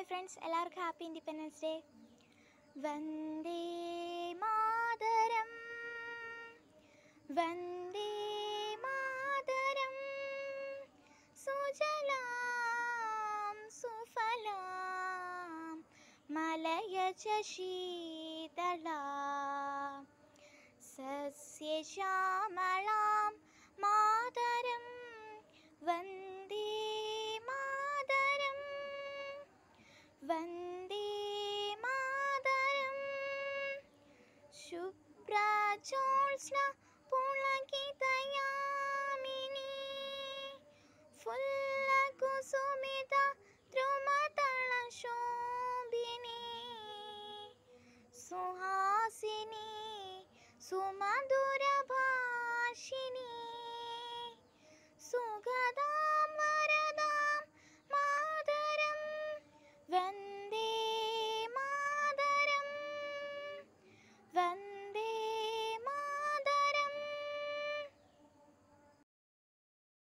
hi friends എല്ലാവർക്കും happy independence day വന്ദേ മാതരം വന്ദേ മാതരം സുജലാം സുഫലാം മലയജ ശീതളാം സസ്യശ്യാമ वन्दे माधरम् शुप्रा चोल्ष्ण पूलकी तयामिने फुल्लकु सुमिता द्रुमातल